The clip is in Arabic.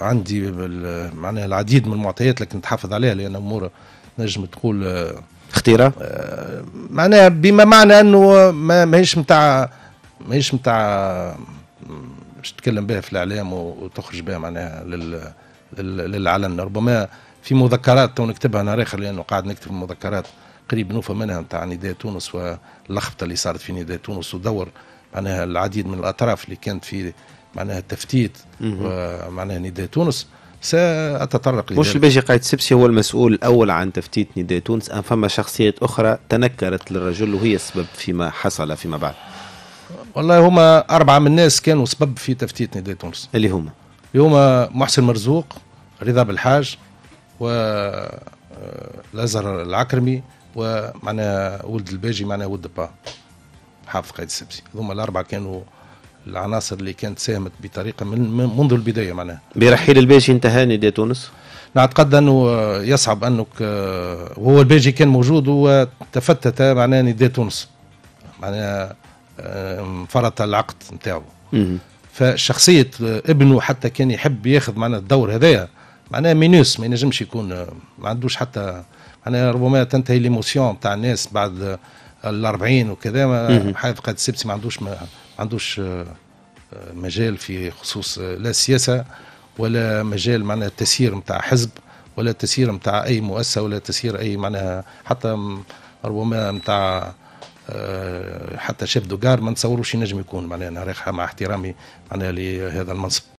عندي معناها العديد من المعطيات لكن نتحفظ عليها لان امور نجم تقول آه، اختيره آه، معناها بما معنى انه ما ماهيش نتاع ماهيش نتاع باش تتكلم بها في الاعلام وتخرج بها معناها لل للعلن ربما في مذكرات تو نكتبها نهار اخر لانه قاعد نكتب مذكرات قريب نوفى منها نتاع نداء تونس واللخبطه اللي صارت في نداء تونس ودور معناها العديد من الاطراف اللي كانت في معناها التفتيت ومعناها نداء تونس ساتطرق لذلك مش الباجي قايد سبسي هو المسؤول الاول عن تفتيت نداء تونس ام فما شخصيات اخرى تنكرت للرجل وهي السبب فيما حصل فيما بعد والله هما اربعه من الناس كانوا سبب في تفتيت نداء تونس اللي هما اللي هما محسن مرزوق رضا بالحاج و آه، لازر العكرمي ومعناها ولد الباجي معناها ولد با حافظ قايد السبسي هما الاربعه كانوا العناصر اللي كانت ساهمت بطريقه من منذ البدايه معناها برحيل الباجي انتهى نادي تونس نعتقد انه يصعب انك وهو آه، الباجي كان موجود وتفتت معناها نادي تونس معناها آه، انفرط العقد نتاعو فشخصيه آه، ابنه حتى كان يحب ياخذ معناها الدور هذايا معناها مينوس ما ينجمش يكون ما عندوش حتى معناها ربما تنتهي ليموسيون تاع الناس بعد ال 40 وكذا حيث قد السبسي ما عندوش ما عندوش آه، آه، مجال في خصوص آه، لا السياسه ولا مجال معناها التسيير نتاع حزب ولا تسيير نتاع اي مؤسسه ولا تسيير اي معناها حتى ربما نتاع حتى شيف دوغار ما نتصوروش ينجم يكون معناها انا رايحه مع احترامي معناها لهذا المنصب